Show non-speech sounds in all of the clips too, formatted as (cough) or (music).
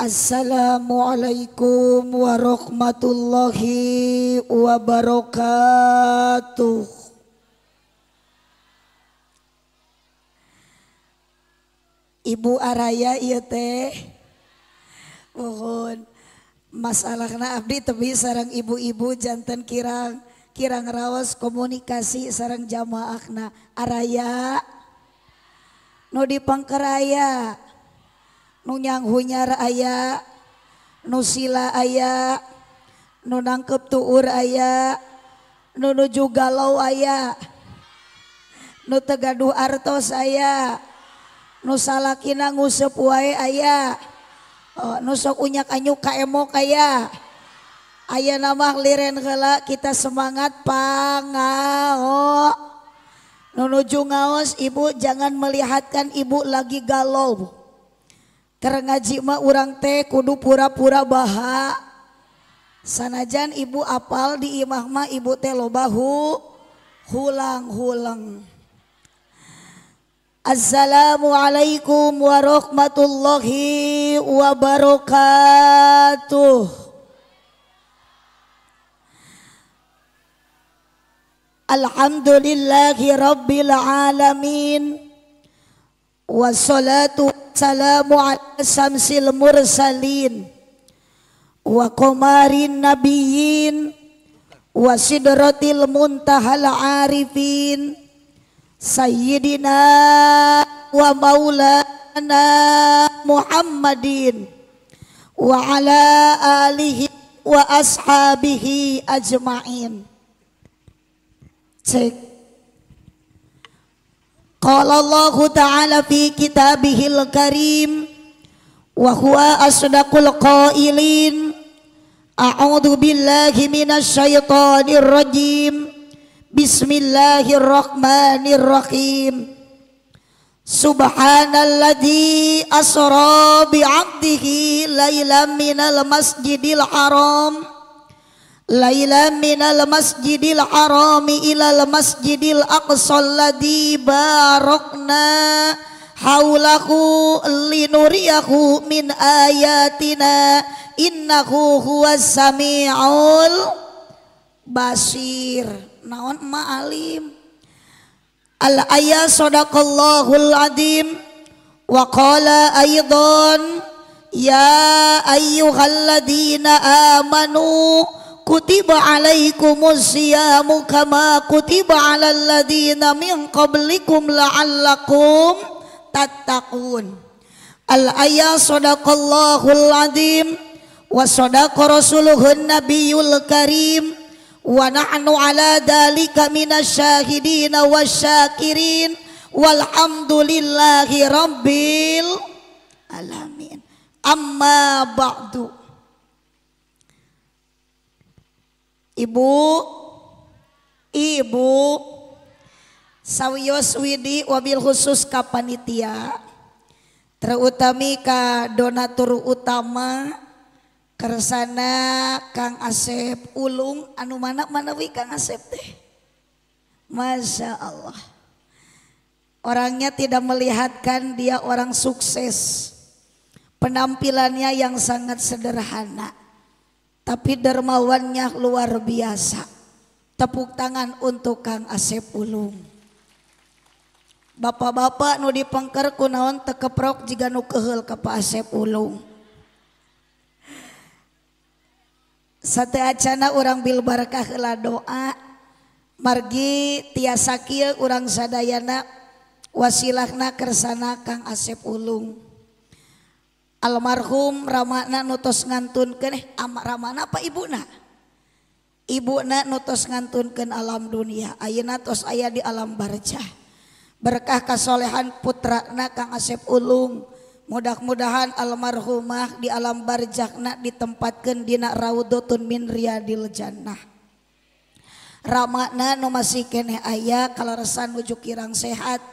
Assalamualaikum warahmatullahi wabarakatuh. Ibu Araya iya teh. Mohon masalahna abdi tapi sarang ibu-ibu jantan kirang kirang rawas komunikasi sarang jamaahna Araya. Nodi di pangkeraya nunyang hunyar ayah, nusila ayah, nu nangkep tuur aya juga galau aya nu tegaduh artos aya nu salakina ngusep wae aya oh, nu sok unyak anyuk kaemok aya aya nama liren hela kita semangat pangao nunuju ngaos ibu jangan melihatkan ibu lagi galau terngajimah urang teh kudu pura-pura baha sanajan ibu apal di imah imahma ibu teh lobahu hulang hulang Assalamualaikum warahmatullahi wabarakatuh Alhamdulillahi rabbil alamin wassalatu wassalamu ala samsil mursalin wa komarin nabiyyin wa sidratil muntahal arifin sayyidina wa maulana muhammadin wa ala alihi wa ashabihi ajmain cek qala Allah ta'ala fi kitabihil karim wa huwa asdaqul qailin billahi minasy syaithanir rajim bismillahirrahmanirrahim subhanalladzi asra bi 'abdihi laylan minal masjidil haram Laila minal masjidil harami ilal masjidil aqsa alladhi barokna Hawlaku linuriyahu min ayatina innahu huwa sami'ul basir naon maalim al ayah sadaqallahul adim wa qala aydan ya ayyuhalladzina amanu kutiba alaikumus siyamu kama kutiba ala alladhina min qablikum la'allakum tattaqun al ayah sadaqallahul adhim wa sadaqa rasuluhun nabiyul karim wa na'nu ala dalika minasyahidin wasyakirin walhamdulillahi rabbil alamin amma ba'du Ibu, ibu, Sawiyos widi wabil khusus ka panitia, terutami ka donatur utama, kersana Kang Asep Ulung, anu mana wi Kang Asep teh. Masya Allah. Orangnya tidak melihatkan dia orang sukses. Penampilannya yang sangat sederhana. dermanya luar biasa tepuk tangan untuk kang asep ulung bapak-bapak nu dipengker ku naon tekeprok jika nu kehel kepa asep ulung sateana orang Bilbarkahlah doa margi tiasakil orang saddayana wasilahna kersana kang asep ulung almarhum Ramakna nutos nganun keeh amaana Pak Ibuna Ibuna nutos nganunken alam dunia a natos ayah di alam barcah berkah kasolehan putrana kang asep ulung mudah-mudahan almarhumah di alam barjakna ditempatkendina rawuddoun minria di lejannah Ramakna noasi kene ayah kallarsanwujuk irang sehat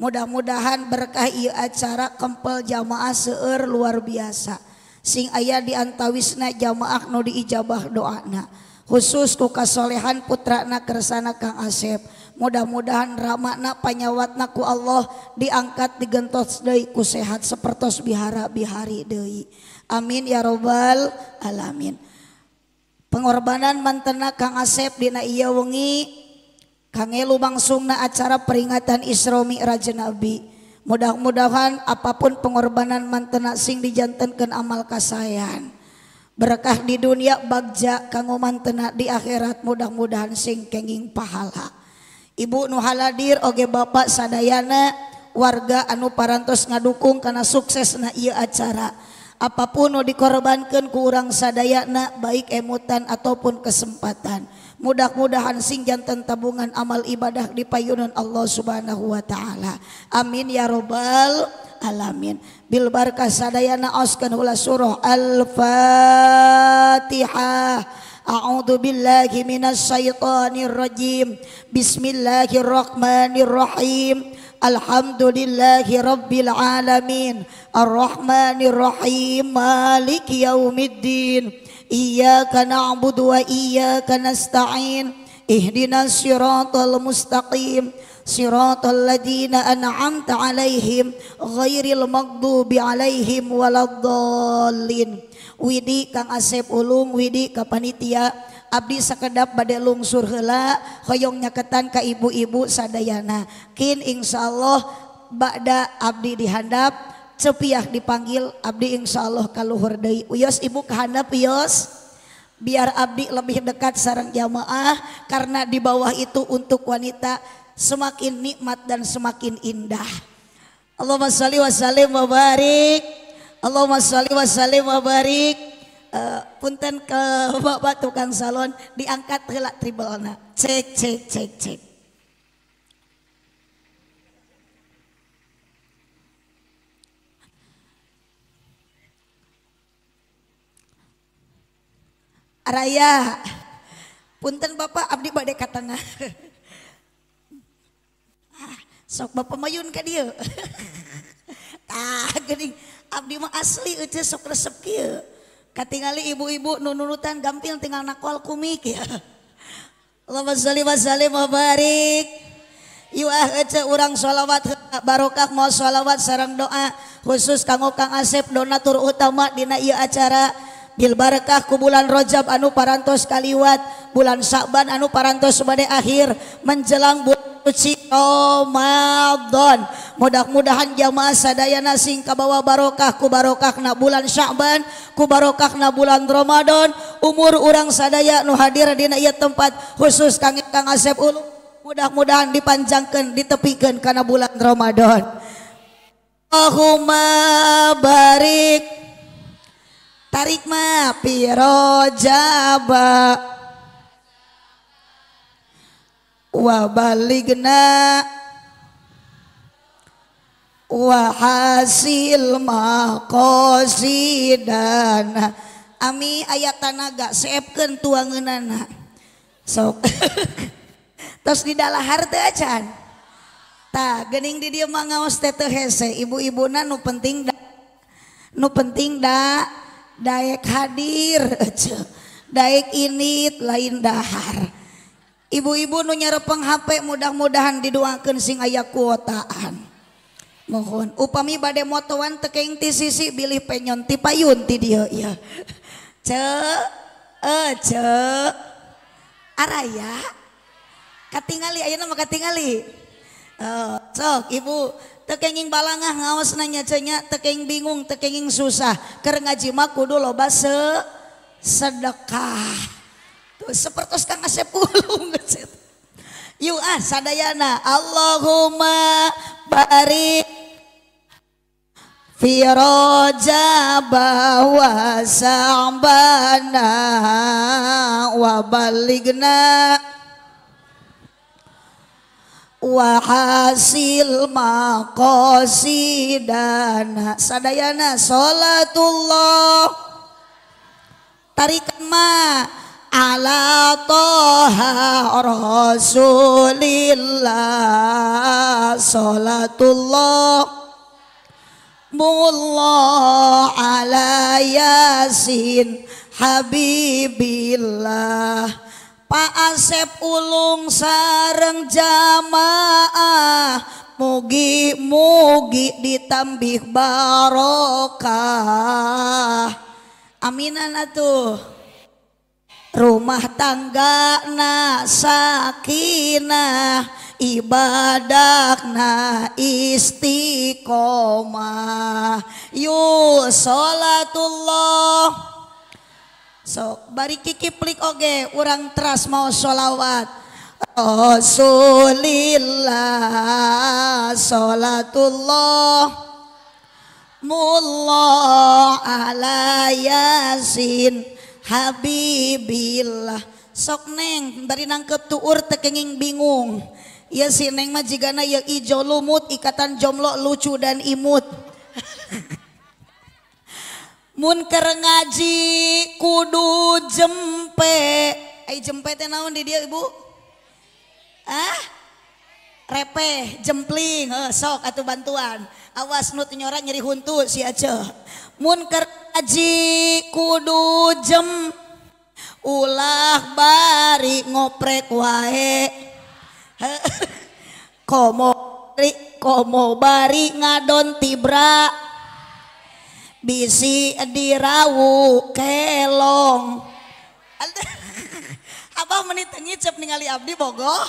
mudah-mudahan berkahia acara kempel jamaah seueur luar biasa sing ayah antawisna jamaaknu di ijabah dona khususku kasolehan putra nakerana Kang asep mudah-mudahan ramakna panyawat naku Allah diangkat digenttos Deiku sehat sepertis bihara bihari Dehi Amin ya robbal alamin pengorbanan mantenak Kang asep Di ia wengi dan kange lumangsungga acara peringatan Iromi Raja Nabi mudah-mudahan apapun pengorbanan mantenak sing dijanntenkan amal kasyan berkah di dunia Bagja kang mantenak di akhirat mudah-mudahan singkenging pahala Ibu Nuhaladir Oge Bapak Sadayana warga anu parantos nga dukung karena sukses na ia acara. apapun nu dikorbankan ku sadaya sadayana baik emutan ataupun kesempatan mudah-mudahan jantan tabungan amal ibadah di payunan Allah Subhanahu wa taala amin ya robbal alamin bil barkah sadayana oskan hula surah al-fatihah A'udzu billahi minasy syaithanir rajim. Bismillahirrahmanirrahim. Alhamdulillahi Rabbil Alamin Ar-Rahmanir Rahim Maliki Yaumiddin Iyaka na'budu wa iyaka nasta'in Ihdina siratal mustaqim Siratal ladina an'amta alaihim Ghairil maghdubi alaihim waladdallin Widi Kang Asep Ulung Widi Kapanitia Abdi sekedap badai lungsur hela hoyong nyaketan ke ibu-ibu sadayana kin insya Allah bakda abdi dihandap cepiah dipanggil abdi insya Allah kaluhur deui uyos ibu kehandap uyos biar abdi lebih dekat sarang jamaah karena di bawah itu untuk wanita semakin nikmat dan semakin indah Allahumma salli wa sallim wa barik Allahumma salli wa sallim wa barik uh, punten ke bapak tukang salon diangkat gelak tribalna. Cek cek cek cek. Raya, punten bapak abdi bade katana. Ah, sok bapak mayun ke dia. (laughs) ah gini abdi mah asli aja sok resep kia tinggalli ibu-ibu Nunulutan gampil tinggal naal ku ya ah, urangsholawat Barokah mausholawat sarang doa khusus kang kang asep donatur utama dina ia acara Bilbarkah ku bulan Rojab anu parantos kaliwat bulan saban anu parantos bad akhir menjelang butkti don mudah-mudahan jamaah sadaya nassi Ka bawa barokah ku barokah na bulan sy'ban ku barokah na bulan Romadhon umur- urang sadaya Nuhairadina ayat tempat khusus kaget kang asep mudah-mudahan dipanjangkan ditepikan karena bulan Romadn Ohum tarikma Firojaba ana mi ayat tanah ga seapken tu so terus di dalam hart takning di dia mau tete ibu-ibuna penting pentingdak dayak hadir (laughs) Da ini lain dahahar ibu-ibu nunyare peng HP mudah-mudahan didoakan sing aya kuotaan mohon upami badai motoan teke ti sisi bilih penyonti payun ti dia iyabu e, e, tekenging balangan ngawas nanyanya teke bingung tekenging susah ke ngajima kudu loba sedekah Tuh sepertos kang asep ulung (laughs) Yuk ah sadayana Allahumma barik fi roja bahwa sambana wa baligna wa hasil maqasidana sadayana salatullah tarikan ma ala toha rasulillah salatullah Mullah ala yasin habibillah Pak Asep ulung sareng jamaah Mugi-mugi ditambih barokah Aminan atuh rumah tangga na sakinah ibadah na istiqomah yu sholatullah so bari kiki plik oge urang teras mau sholawat Rasulillah sholatullah Mullah ala yasin Habbiblah sok neng dari nangkep tur tekenging bingung ia sing maji gana ya ijo lumut ikatan jomlok lucu dan imutmunker (laughs) ngaji kudu jemek jem naon dia ibu ah repeh jempling so atau bantuan awas nut yorak nyeri untuk si aja Oh munkar aji kudu jem ulah bari ngoprek wae (laughs) komo bari komo bari ngadon tibra bisi dirawu kelong (laughs) abah menit ngicep ningali abdi bogoh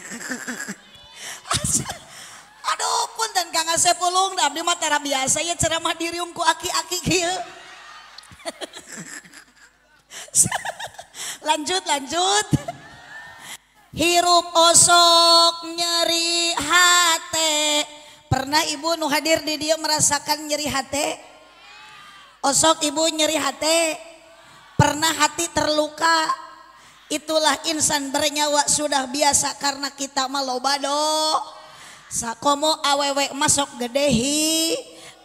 (laughs) Aduh pun dan pulung dah abdi mata tara biasa ya ceramah diriungku ku aki-aki kil (laughs) lanjut lanjut. Hirup osok nyeri hati. Pernah ibu nu hadir di dia merasakan nyeri hati? Osok ibu nyeri hati. Pernah hati terluka. Itulah insan bernyawa sudah biasa karena kita malobado. loba komo awewek masuk gedehi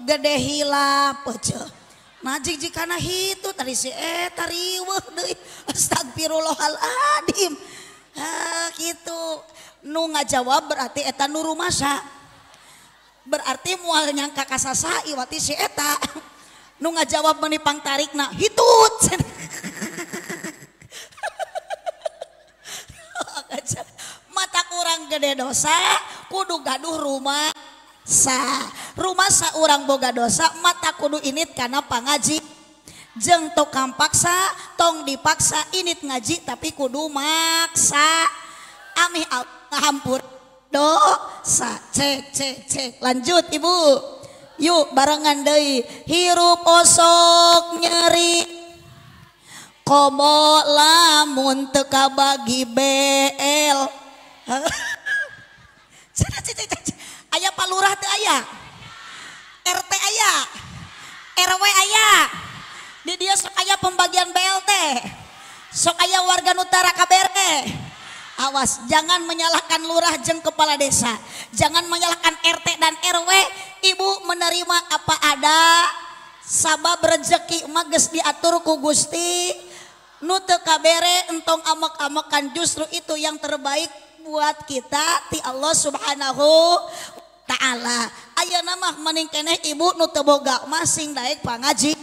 gedehila kecil maji jika nah itu tadi sieta eh, ribirullah eh, itu nu nga jawab berarti an nur masa berarti mual nya kakakasa iwatisieta nu nga jawab bei pang tarik nah hit mata kurang gede dosa kudu gaduh rumah sa rumah sa orang boga dosa mata kudu init karena pangaji jeng tokang paksa tong dipaksa ini ngaji tapi kudu maksa amih hampur dosa cek cek cek lanjut ibu yuk barengan deh hirup osok nyeri Komo lamun teka bagi BL (laughs) ayah Pak Lurah teh ayah. RT ayah. RW ayah. Di dia sok ayah pembagian BLT. Sok ayah warga Nutara KBRT. Awas, jangan menyalahkan lurah jeng kepala desa. Jangan menyalahkan RT dan RW. Ibu menerima apa ada. Sabab rezeki mages diatur kugusti Gusti. Nute kabere entong amek amekan justru itu yang terbaik punya kita di Allah Subhanahu ta'ala Aah nama meningkeneh ibu nu tebo gak masing naek Pak ngaji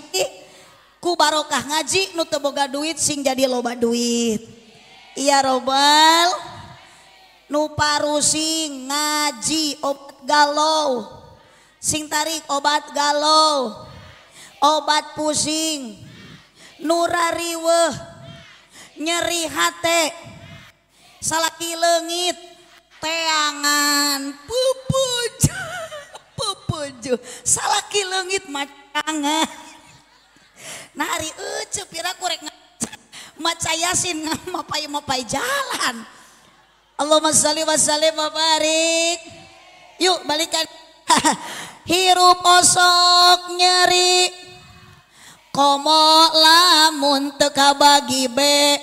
kubaokah ngaji nu teboga duit sing jadi lobat duit Iya robbal nuparu sing ngaji galau sing tarik obat galau obat pusing nurariwe nyeri hattek dan salaki lengit teangan pupuju (laughs) pupuju salaki lengit macangan nari ucu pira kurek macayasin mapai mapai jalan Allah salli wa mabarik barik yuk balikan (laughs) hirup osok nyeri komo lamun teka bagi be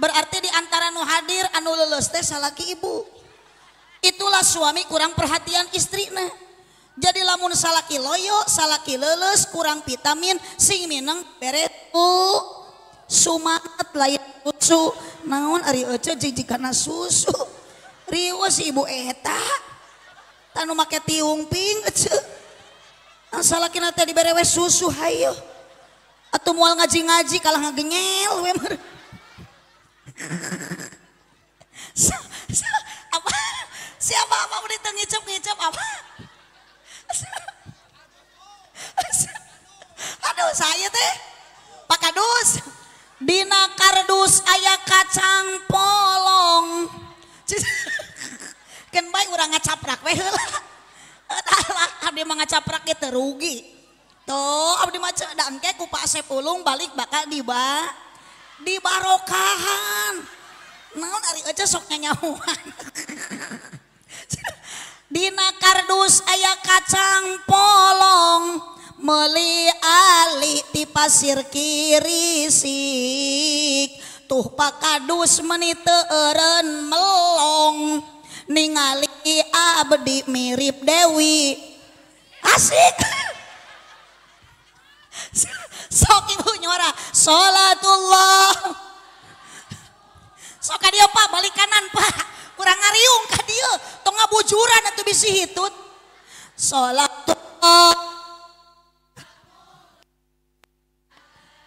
berarti diantara Nu hadir anu leles teh salah ibu itulah suami kurang perhatian istrinya jadilah musa loyo salaki leles kurang vitamin sing Sumaatsu karena susu riwes ibu diwe susu atau mual ngaji-ngaji kalau siapaapa benyicap apa Aduh saya teh Pak Kadus Dina kardus ayaah kacang polong Ken baik udahnge caprak mengacap ra terugi tuh maca dan kayak ku pulung balik bakal diba di barokahan. Naon ari aja sok nyanyahuan. (laughs) Dina kardus aya kacang polong meli ali di pasir kirisik tuh pakadus menite eren melong ningali abdi mirip Dewi asik (laughs) Sok ibu nyora, sholatullah. Sok dia pak, balik kanan pak. Kurang ngariung ka dia. Tong ngabujuran atau bisi hitut. Sholatullah.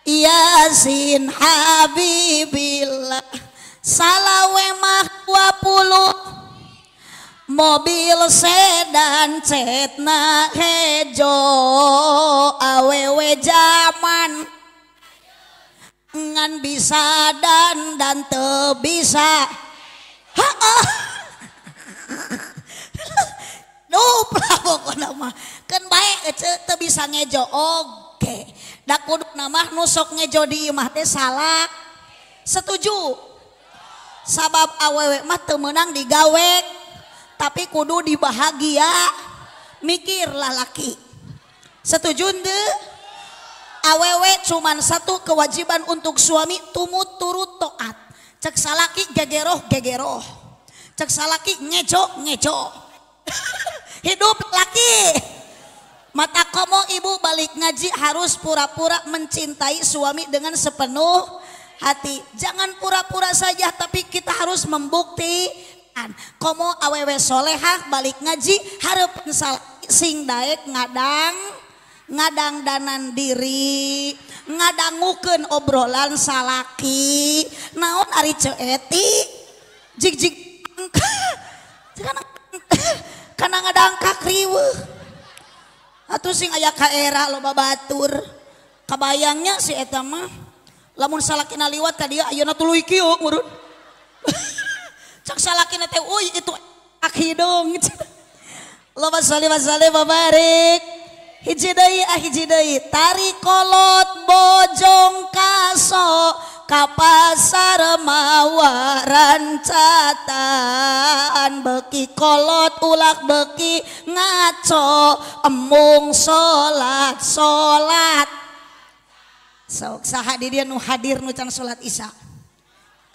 Yasin Habibillah Salawe mah 20 Mobil sedan cetna hejo awewe jah zaman ngan bisa dan dan te bisa ha -oh. (laughs) kan baik eh, te bisa ngejo oke dak kuduk nama nusok ngejo di imah teh salah setuju sabab awewe mah teu meunang digawek tapi kudu dibahagia mikir lalaki setuju ente? awewe cuman satu kewajiban untuk suami tumut turut toat. Cek salaki gegeroh gegeroh. Cek salaki ngeco ngeco. (laughs) Hidup laki. Mata komo ibu balik ngaji harus pura-pura mencintai suami dengan sepenuh hati. Jangan pura-pura saja tapi kita harus membuktikan. Komo awewe solehah balik ngaji harap sing daek ngadang ngadang-danan diri ngadangguukan obrolan salalaki naun Ariti j karenadangkriwe atuh sing aya ka loba batur kebayangnya simah lamun sala liwat tadi (laughs) itu (laughs) Hijiida ah, tari kolot bojong kasok kap pasar remwar rancatanan beki kolot ulak beki ngaco emung salat salat soaha di dia Nu hadir nucang salat Iya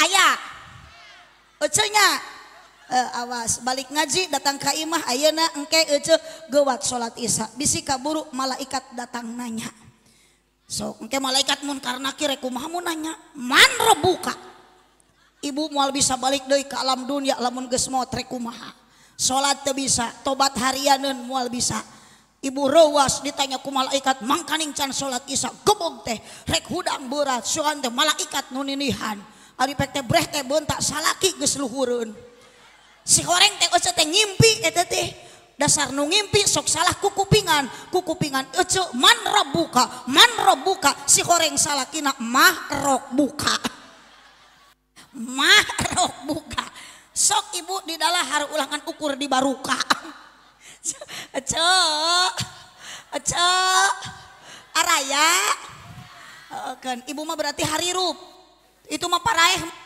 ayaahconya Eh, awas balik ngaji datang kaimah ayena eke ajawat eh, salat is bisika buruk malaikat datang nanya so malaikatmun karenarekku nanya manrebuka Ibu mual bisa balik dari ke alam dunia lamunmorek maha salat ter bisa tobat harianan mual bisa ibu rowas ditanyaku malaikat mangkaningchan salat isap gobong teh rekbura malaikat salakiluhurun goreng dasar nu ngimpi sok salah kukuppingan kukuppingan manro buka manro buka si goreng salah kinakmahrok buka marok buka sok ibu di dalam hari ulangan ukur di baruuka araya kan Ibu mah berarti harirup itumah paramat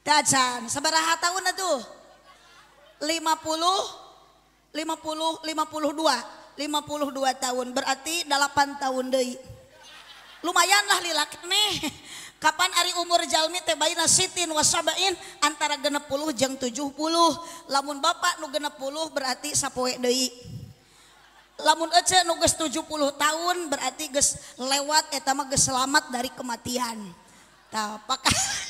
zan tahun tuh 50 55 52 52 tahun berarti 8 tahun Dei lumayanlah lilaki nih (laughs) Kapan Ari umur Jamiba Sitin wasabain antara geneppul jeng 70 lamun Bapak nugenpul berarti sappo lamun nu 70 tahun berarti lewat etama ge selamat dari kematian Apakahkah (laughs)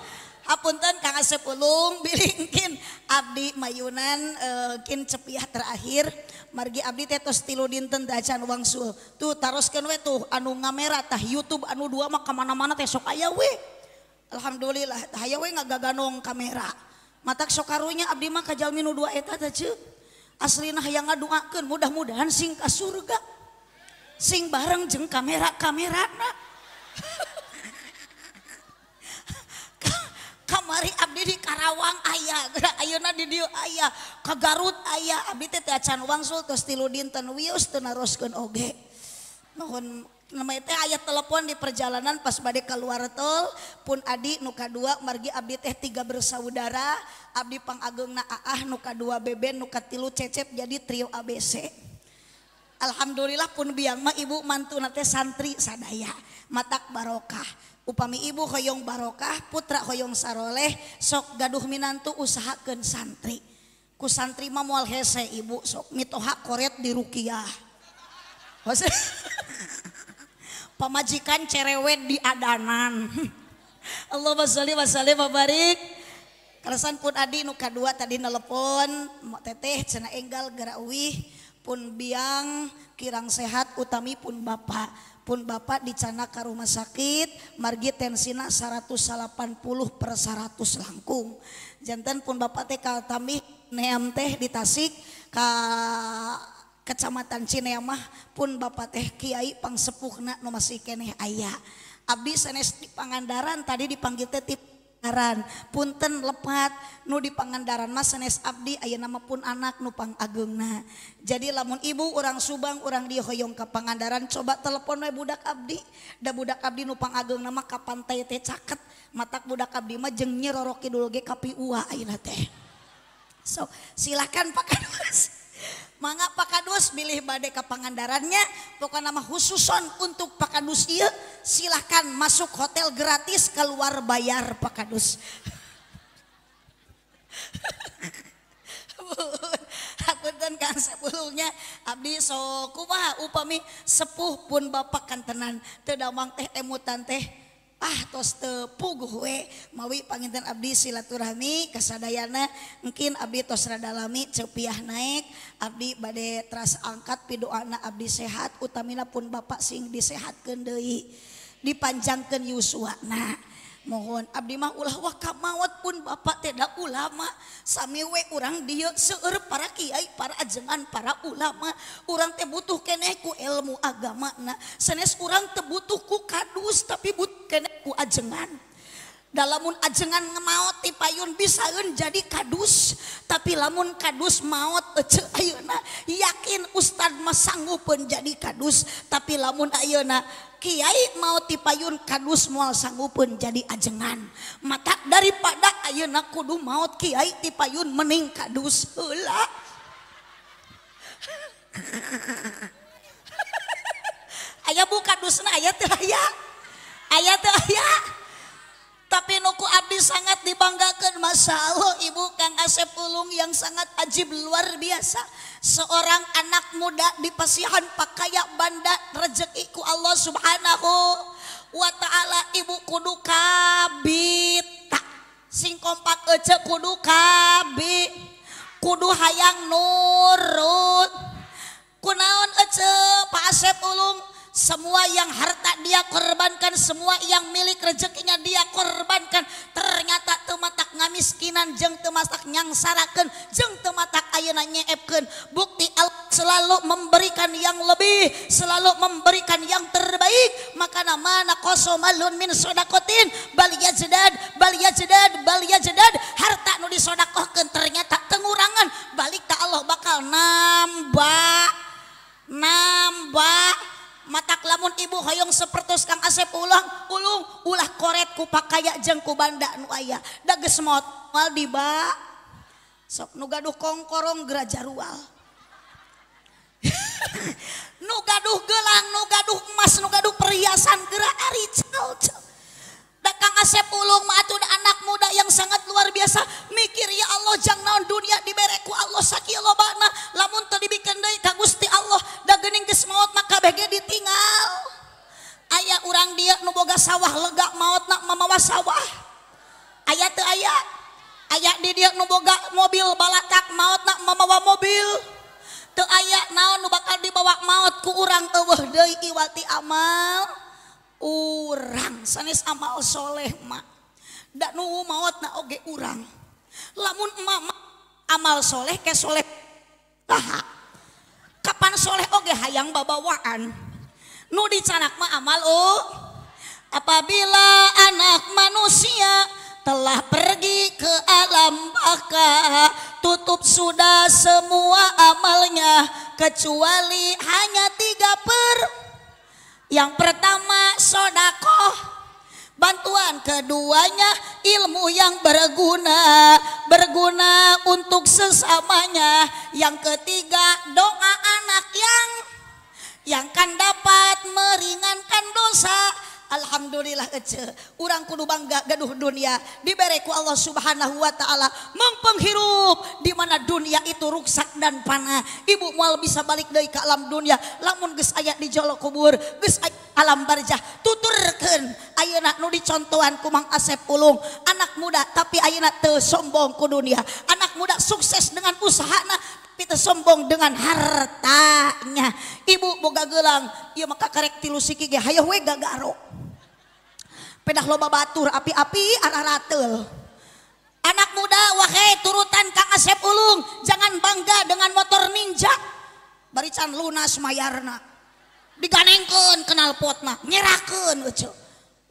mau pun kang sebelumingin (laughs) Abdi mayunan eh, Ceiah terakhir margi Abdi Tetos Tilo dinten Dacan uang Su tuh Tarken wetuh anu metah YouTube anu dua maka mana-mana tehsok ayahwe Alhamdulillah Haywe nggak gak ganung kamera mata sokarunya Abdi maka Jauh minu dua et asli nah yang ngaken mudah-mudahan singkah surga sing bareng jeng kamera kamera (laughs) Mari Abdi di Karawang ayaahayo (laughs) aya ka Garut ayah wanglunten aya telepon di perjalanan pas badluto pun di nuka 2 margi Abdi teh tiga bersaudara Abdipang Agung naah nuka 2 beB nuka tilu cecep jadi Trio ABC Alhamdulillah pun biangma ibu mantunate santri sanaya matak barokah punya pami ibu hoyong barokah putra hoyong saroleh sok gaduh Minantanto usaha keun santri ku santri mamual hese ibu sok mitoha Korea di rukiyaah (laughs) pamajikan cerewet diadanan (laughs) Allahzali Was kalasan pun adi nuka 2 tadi nellepon mau tete cena engggal gerawiih. pun biang Kirang sehat utami pun Bapak pun Bapak didicaak ke rumah sakit margi tensina 180/ 100 langkung jantan pun Bapak TK tamih Neam teh ditasik ke Kecamatan Cmah pun Bapak teh Kiai pangeppuhnaknoma kene ayah habdi Pangandaran tadi dipanggilte tipe ran punnten lepat Nudi Pangandaran masaes Abdi Ay namapun anak Nupang agenggna jadi lamun ibu orang Subang orang dio Hoong Kapangandaran coba telepon oleh Budak Abdidah budak Abdi nupang ageng maka pantai caket mata Budak Abdi majengroro KidulK so silahkan pakai lus manga pakadus milih badai ke Pangandarannya pokoknya nama khususon untuk pakadus iya silahkan masuk hotel gratis keluar bayar pakadus Hapunten (laughs) kan sebelumnya abdi so upami sepuh pun bapak kantenan Tidak mang teh emutan teh Ah, toste pugu Mauwi pengintan Abdi silaturahmi kesadaana mungkin Abi tosrada dalammi cepi naik Abdi badde tras angkat pido anak Abdi sehat Uutamina pun Bapak singgh disehatken Dehi dipancangkan ysuana mohon Abdimahulah Wah Ka maut pun Bapak tidak ulama Samiwe orang dio seu para Kyai para ajengan para ulama orang terbutuh keneku ilmu aga makna sees orang terbutuhku kadus tapi but kenekku ajengan dalamun ajengan nge maut tipayun bisa menjadi kadus tapi lamun kadus maut kecil Auna yakin Ustadz meanggu menjadi kadus tapi lamun auna yang q Kiai maut tipayun kadus mual sanggu pun jadi ajengan mata daripada Ayyeuna kudu maut Kyai tipayun mening kadus pu (laughs) ayaah buka dusna aya ayat tapi nuku abdi sangat dibanggakan Masya Allah ibu Kang Asep Ulung yang sangat ajib luar biasa seorang anak muda di pasihan pakaya banda rezekiku Allah subhanahu wa ta'ala ibu kudu kabita sing kompak ece kudu kabi kudu hayang nurut kunaon ece Pak Asep Ulung semua yang harta dia korbankan semua yang milik rezekinya dia korbankan ternyata kemata ngamiskinan jeng Temasnyangsaraken jeng te mata kayunannya Eken bukti selalu memberikan yang lebih selalu memberikan yang terbaik makan namana koso malun min sodakotin balia jedad balia jedad balia jedad harta nudishooh ternyata kerangan balik ta Allah bakal Nambak nabak Hai mata lamun ibu hayong sepertus kang asep ulang ulung ulah korekku pak kaya jengkubandaknu aya dages modwaldiba sop nu gaduh kongkorongja rual (laughs) nu gaduh gelang nu gaduh emas nugaduh perhiasan gerak Ari ngaep pulung mau anak muda yang sangat luar biasa mikir ya Allah jangan naon dunia diberekku Allah sakit lo Gusti Allah maut ditingal ayaah urang diaak nuboga sawah legak mautnak mamawa sawah aya tuh ayat aya didak nuboga mobil balak tak mautnak mamawa mobil tuh ayat na nuba dibawa mautku urang tahuwati amal urang sanes amal soleh mak dak nu maut na oge urang lamun emak amal soleh ke soleh taha kapan soleh oge hayang babawaan nu dicanak mah amal oh apabila anak manusia telah pergi ke alam baka tutup sudah semua amalnya kecuali hanya tiga per yang pertama sodakoh. Bantuan keduanya ilmu yang berguna, berguna untuk sesamanya. Yang ketiga doa anak yang yang kan dapat meringankan dosa Alhamdulillah kecil orangkuludu bang ga gaduh dunia diberiku Allah subhanahu Wa Ta'ala mempeghirup dimana dunia itu rukak dan panah Ibu muaal bisa balik dari ke alam dunia lamun guys ayat di Jalo kubur alam barjah tuturkan aak nu dicontoan kumang asep pulung anak muda tapi aak tersombong ke dunia anak muda sukses dengan pusaha kita sombong dengan hartaknya Ibu boga gelangia maka karretil lu Hay wega gak pedah loba batur api-api araratel. Anak muda wahai turutan Kang Asep Ulung, jangan bangga dengan motor ninja. Barican lunas mayarna. Diganengkeun kenal potna, nyerakeun euceuh.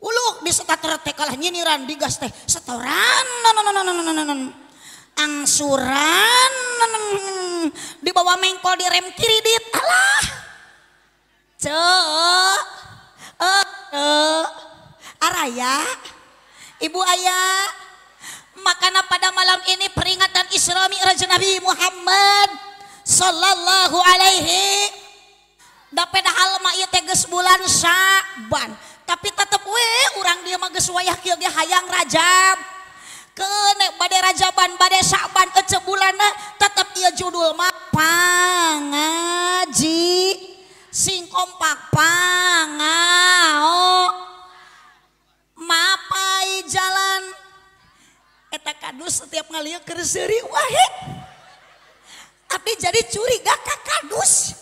Uluk di setater teh kalah nyiniran di teh setoran angsuran di bawah mengkol di rem kiri ditalah alah eh raya Ibu ayaah makanan pada malam ini peringatan Islamici ja Nabi Muhammad Shallallahu Alaihi te bulan tapi tetep kue orang dia magis wayah dia hayang rajam kenek badai rajaban badai saban kecebulan tetap dia judul makanji singko papa mapai jalan eta kadus setiap ngalinya kerseri wahid, tapi jadi curiga ke kadus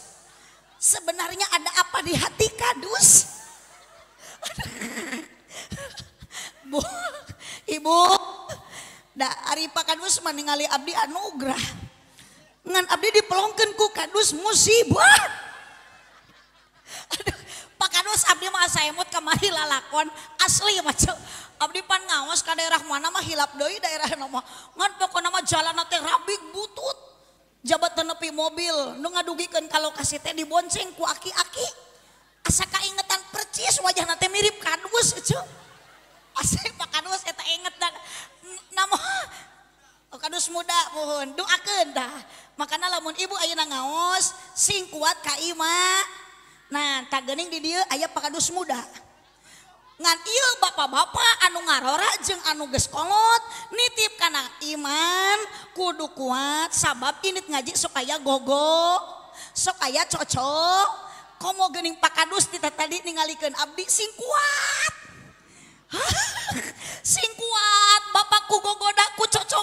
sebenarnya ada apa di hati kadus (laughs) Bu, ibu da hari pak kadus meninggali abdi Anugrah, ngan abdi dipelongkeun kadus musibah (laughs) Aduh, Pak Kadus abdi mah emut kemari lalakon asli mah Abdi pan ngawas ke daerah mana mah hilap doi daerah nama. Ngan pokona mah jalan teh rabik butut. Jabat nepi mobil, nu ngadugikeun ka lokasi teh dibonceng ku aki-aki. Asa kaingetan percis wajah teh mirip kadus itu. Asa Pak Kadus eta inget dan nama oh, kadus muda mohon doakan dah. Makanya lamun ibu ayeuna ngaos sing kuat ka imah taking didil ayaah Pakdus muda nganil bapak-bapak anu ngarara jeng anugeskolot nitip kan iman kudu kuat sabab kiit ngaji suka gogo soka cocok kom Gening Pak kadus kita tadialikan Abdi sing kuat (laughs) sing kuat Bapakku gogoda kucokco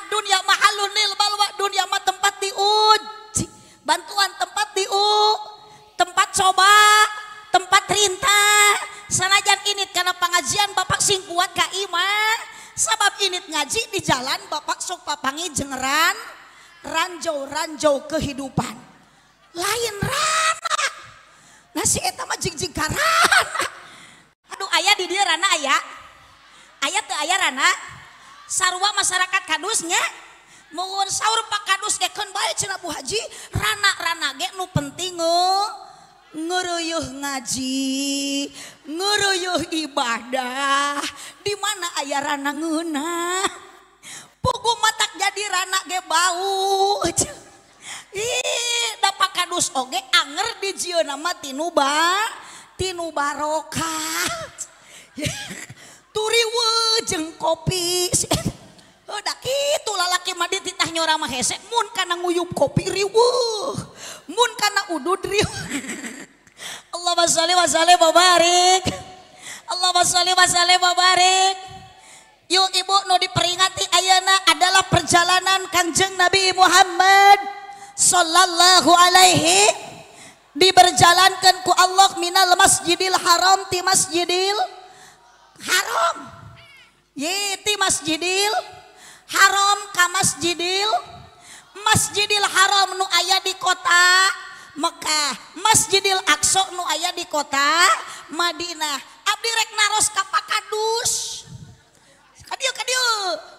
Aduhnya maunil bal waktu diamat tempat di bantu ngaji di jalan Bapakk Supa Pani jengeran ranjauranjau kehidupan lain nasi Aduh aya di dia ranak aya ayat tuh ayah ranak sarwa masyarakat kadusnya mausaur Pakduspu haji ranak ran ge nu penting guruuh ngajiguruuh ibadah dimana Ay ran Ngna puku matak jadi ranak gebau (laughs) I dapat kadus oge anger di ji tinba tinnu Baroka (laughs) Turriwujeng kopi (laughs) Udah eh, gitu lalaki madi titah nyora mah hese. Mun karena nguyup kopi riwuh. Mun karena udud riwuh. (laughs) Allahumma salli wa salli wa barik. Allahumma salli wa salli Yuk ibu nu diperingati ayana adalah perjalanan kanjeng Nabi Muhammad Sallallahu alaihi Diberjalankan ku Allah minal masjidil haram ti masjidil haram. Yiti masjidil haram Ka Masjidil Masjidil Haram menu ayah di kota Mekkah Masjidil Aksok nu ayah di kota Madinah Abdireknaros ka Kadus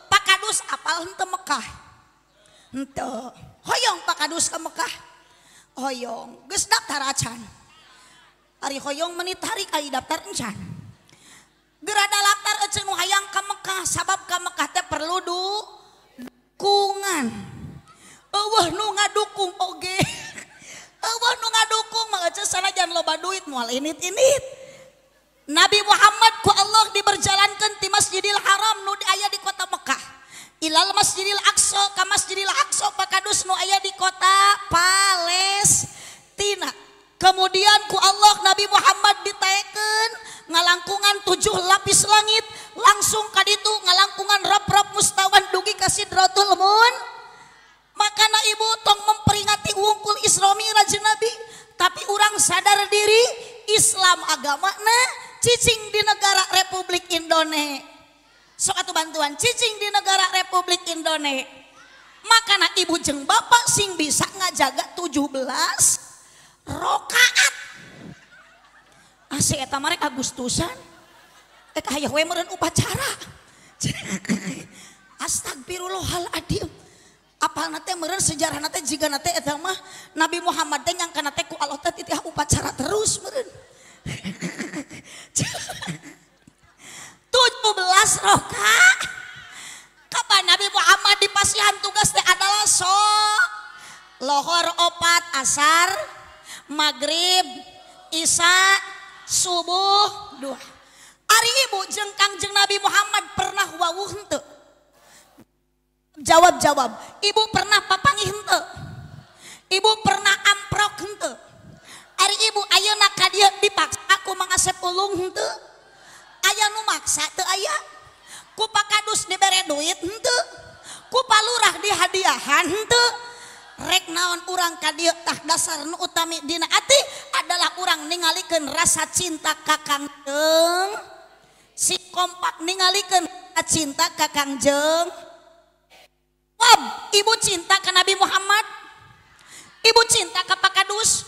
Pakdus apa untuk Mekkah Hoong Pakdus ke Mekkah Hoyong Gedaktaracan hari Hoyong menitari kaidab terrenca moal init-init. Nabi Muhammad ku Allah diberjalankan di Masjidil Haram nu aya di kota Mekah. Ilal Masjidil Aqsa ka Masjidil Aqsa pakadus nu aya agama nah cicing di negara Republik Indonesia sok atau bantuan cicing di negara Republik Indonesia makana ibu jeng bapak sing bisa ngajaga belas rokaat asyik eta Agustusan eh kaya we upacara (laughs) astagfirullahaladzim apa nate meren sejarah nate jika nate etamah Nabi Muhammad yang kanate ku Allah tadi upacara terus meren 17 roka, Kapan Nabi Muhammad dipasihan tugas teh adalah so lohor opat asar maghrib isa subuh dua Ari ibu jengkang jeng Nabi Muhammad pernah wawuh hente. Jawab-jawab. Ibu pernah papangi hente. Ibu pernah amprok hente. Har ibu Ayo na dia dipak aku mengaep pulung tuh ayaah lumaksa itu ayaah ku pak kadus di bere duit tuh kupa lurah di hadiah han tuh reknawan kurang katah dasarhati adalah kurang ningaliken rasa cinta kakangng si kompak ningalikan cinta kakangjeng Ibu cinta ke Nabi Muhammad Ibu cinta Ka kadus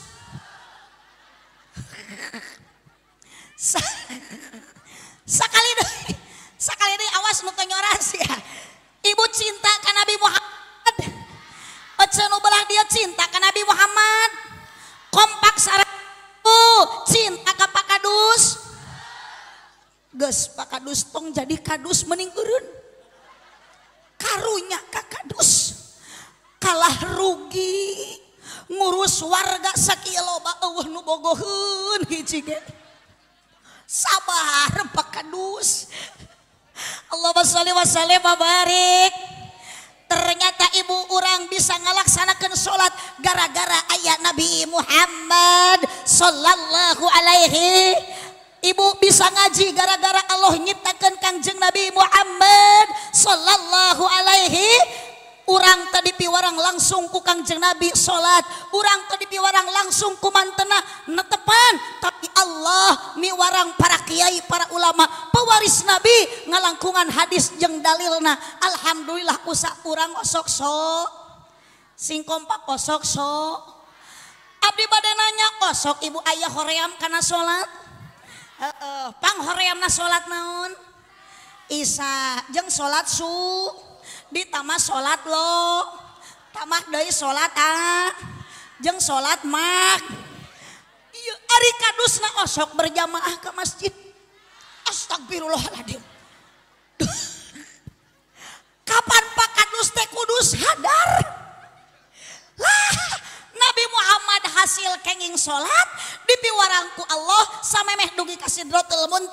sekali deh, sekali deh, awas nu kenyoras ya ibu cinta ke Nabi Muhammad ece belah dia cinta ke Nabi Muhammad kompak saratu cinta ke Pak Kadus ges Pak Kadus tong jadi kadus meninggurun, karunya kak Kadus kalah rugi gurus wargares Allah ternyata ibu orang bisa melaksanakan salat gara-gara ayat nabi Muhammad Shallallahu Alaihi Ibu bisa ngaji gara-gara Allah nyitakan kangjeng Nabi Muhammad Shallallahu Alaihi tadipi warang langsung kukang jeng nabi salat kurang ke dipi warang langsung kuman tenang netepan tapi Allah mi warang para Kyai para ulama pewaris nabi ngalangkungan hadis jeng dalilna Alhamdulillah kusa kurang osok so sing komp Pak kosok so Abdi badan nanya kosok Ibu ayaah hoream karena salat panghoram na salat naon Isa jeng salat su di tambah salat loh tamah salata ah. jeng salat Makdus na Osok berjamaah ke masjidtagullahad kapan Paka Dustek Kudus hadari hasil kenging salat Bipi warangku Allah sampai Me dukasiromun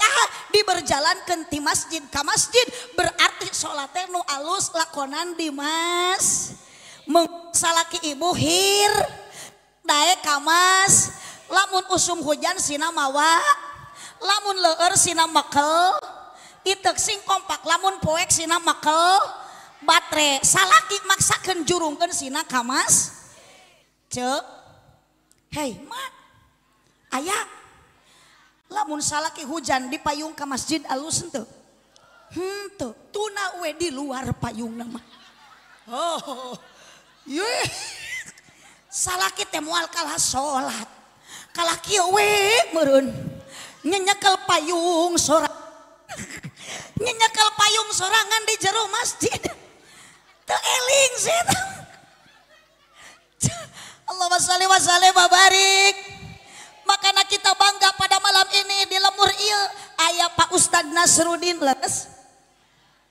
diberjalan ke di masjin kamasjid berarti salatnu alus lakonan dimas mesa Ibuhir daye kamas lamun usum hujan Sinamawa lamun le Sinakel sing kompak lamun poek Sinamakkel baterai salahki maksakenjurungkan Sina kamas cek Hai ayaah lamun salaki hujan di payung ke masjid alus tuna di luar payung oh. salahki tem kalah salat karun nyenyekel payung surt (laughs) nyekel payung serangan di jerum masjiding makanan kita bangga pada malam ini di lemur il ayaah Pak Ustad nasuddin let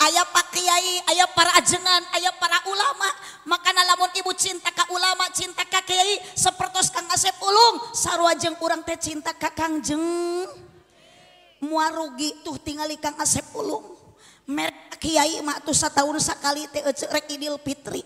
ayaah Pak Kyai ayaah para ajengan ayaah para ulama makanan lamut ibu cinta Ka ulama cinta Ka Kyai sepertoskan aselungajeng kurang tercintakak Kajeng Mu rugi tuh tinggalkan asep pulung Kyaisa kaliil Fitri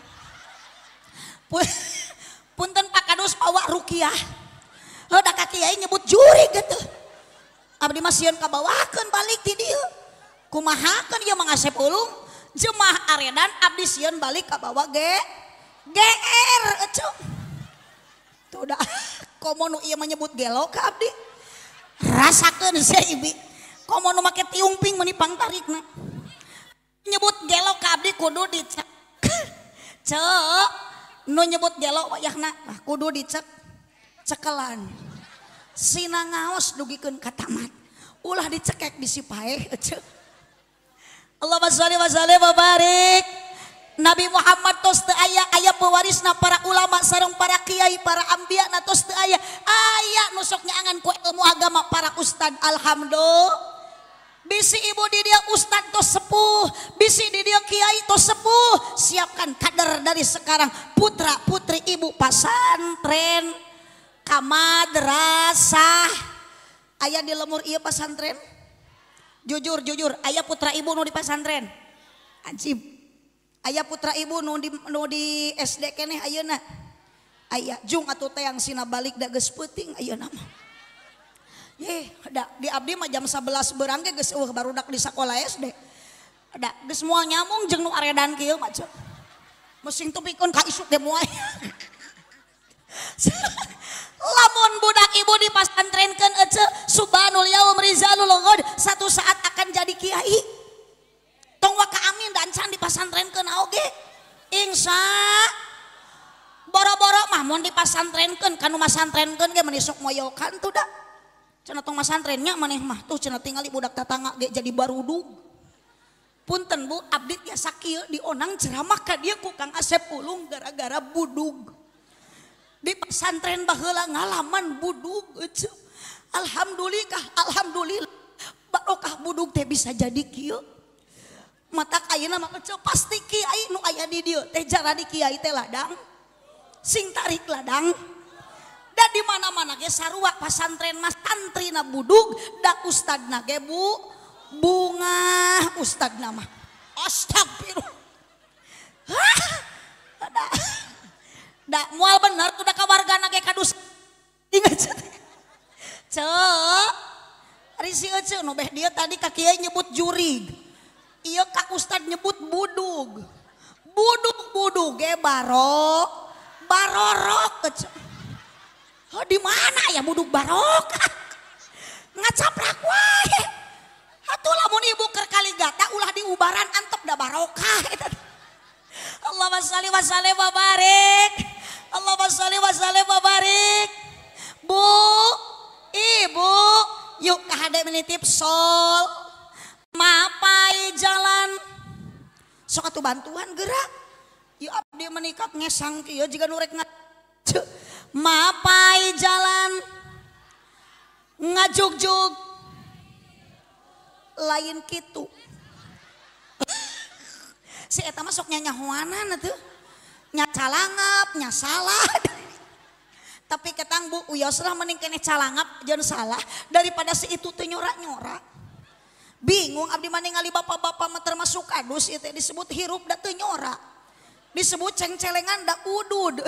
(laughs) Punten kadus owak ruyahkak nyebut juri gitu Abdi Mas Kawakan balik kuma dia mengaseplung Jemaah are dan abdiun balik (laughs) Ka bawa gemon ia menyebut gelokdi rasa kom make tiping menipangrik nyebut gelok Abdi kodo (laughs) cok nyebut ja ku dicek Sin ngaos dugi katamat ulah dicekek disippa Allah Nabi Muhammad tosta ayah ayaah pewaris na para ulama sarung para Kyai para ambista ayah aya nusoknya angan kue ilmu agama para Ustad Alhamdulil Bisi ibu di dia ustad to sepuh, bisi di dia kiai to sepuh. Siapkan kader dari sekarang putra putri ibu pasantren, kamadrasah. Ayah di lemur iya pasantren. Jujur jujur, ayah putra ibu nu di pasantren. Anjib. Ayah putra ibu nu di nu di SD keneh ayeuna. Ayah jung atau tayang sina balik da geus peuting ayeuna Yeh, da, di abdi mah jam 11 berang ge geus uh, baru barudak di sekolah SD. Ada, geus semua nyamung jeung nu aredan kieu mah Mesin Mesing pikun ka isuk moal. (laughs) Lamun budak ibu di pasantrenkeun ece subhanul yaum rizalul ghad satu saat akan jadi kiai. Tong wa amin dan can di kan oge. Insya boro-boro mah mun di kan kanu masantrenkeun ge menisuk moyokan tuh dak. to sanrennya maneh tuh jadi baru du puntendi diang ceramahkah diaku Ka asep pulung gara-gara budhug bipak sanantren bahela ngalaman budhu Alhamdulillah Alhamdulilkah bisa jadi mata kecil pastiai sing tarik ladang punya di mana-mana ge saruwak pasantren Mas Tantri Buhugdak U bunga Ustad ndak mual bener ka wargadu (laughs) dia tadi kakki nyebut juri yo Ka Ustad nyebut budhu budhubuhu ge Barok Barrok kek Oh, di mana ya buduk barokah? Ngacaprak wae. Atuh lamun ibu keur kaligata ulah diubaran antep da barokah eta. (laughs) Allahumma shalli wa sallim wa barik. Allahumma shalli wa sallim wa barik. Bu, ibu, yuk hade menitip sol. Mapai jalan. Sok atuh bantuan gerak. Yuk ya abdi meningkat ngesang kieu jiga nurek ngaceu mapai jalan ngajuk-juk lain gitu si eta masuk nyanyi huanan tuh nya calangap salah tapi ketang bu uyos meningkini calangap jangan salah daripada si itu tuh nyora nyora bingung abdi mani ngali bapak-bapak termasuk adus itu disebut hirup tuh nyora disebut ceng-celengan da udud (laughs)